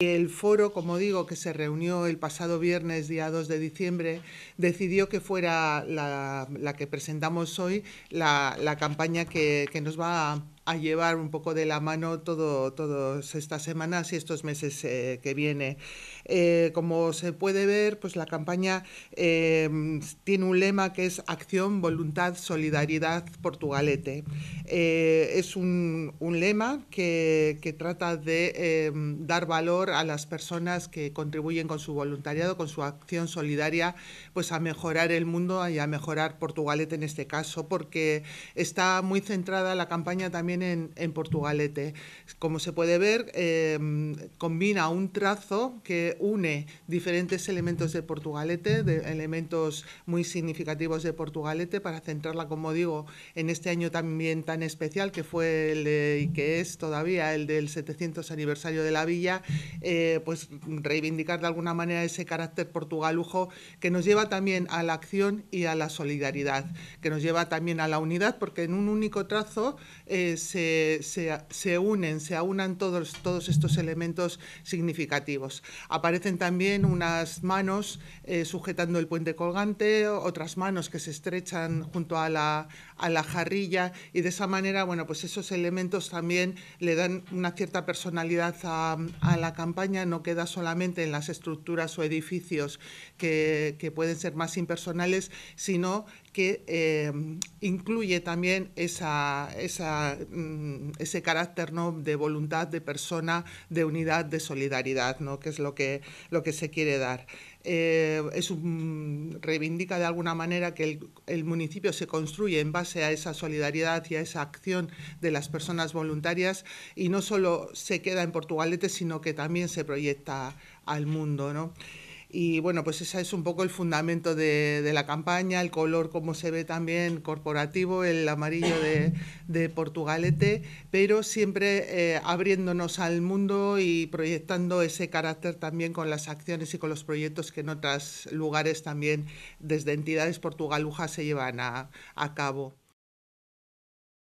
El foro, como digo, que se reunió el pasado viernes, día 2 de diciembre, decidió que fuera la, que presentamos hoy la, campaña que, que nos va a llevar un poco de la mano todo, todas estas semanas y estos meses eh, que viene. Eh, como se puede ver, pues la campaña em, tiene un lema que es Acción, Voluntad, Solidaridad, Portugalete. Eh, es un, lema que, que trata de em, dar valor a las personas que contribuyen con su voluntariado, con su acción solidaria, pues a mejorar el mundo y a mejorar Portugalete en este caso, porque está muy centrada la campaña también en, Portugalete. Como se puede ver, em, combina un trazo que une diferentes elementos de Portugalete, de elementos muy significativos de Portugalete, para centrarla, como digo, en este año también tan especial que fue y que es todavía el del 700 aniversario de la villa, eh, pues reivindicar de alguna manera ese carácter portugalujo que nos lleva también a la acción y a la solidaridad, que nos lleva también a la unidad, porque en un único trazo eh, se, unen, se aunan todos, estos elementos significativos. Aparecen también unas manos eh, sujetando el puente colgante, otras manos que se estrechan junto a la, jarrilla y de esa manera, bueno, pues esos elementos también le dan una cierta personalidad a, la campaña, no queda solamente en las estructuras o edificios que, pueden ser más impersonales, sino que eh, incluye también esa, esa Mm, ese carácter ¿no? de voluntad de persona, de unidad, de solidaridad, ¿no? que es lo que, lo que se quiere dar. Eh, es reivindica de alguna manera que el, el, municipio se construye en base a esa solidaridad y a esa acción de las personas voluntarias y no solo se queda en Portugalete, sino que también se proyecta al mundo. ¿no? Y bueno, pues ese es un poco el fundamento de, la campaña, el color como se ve también corporativo, el amarillo de, Portugalete, pero siempre eh, abriéndonos al mundo y proyectando ese carácter también con las acciones y con los proyectos que en otros lugares también desde entidades portugalujas se llevan a cabo.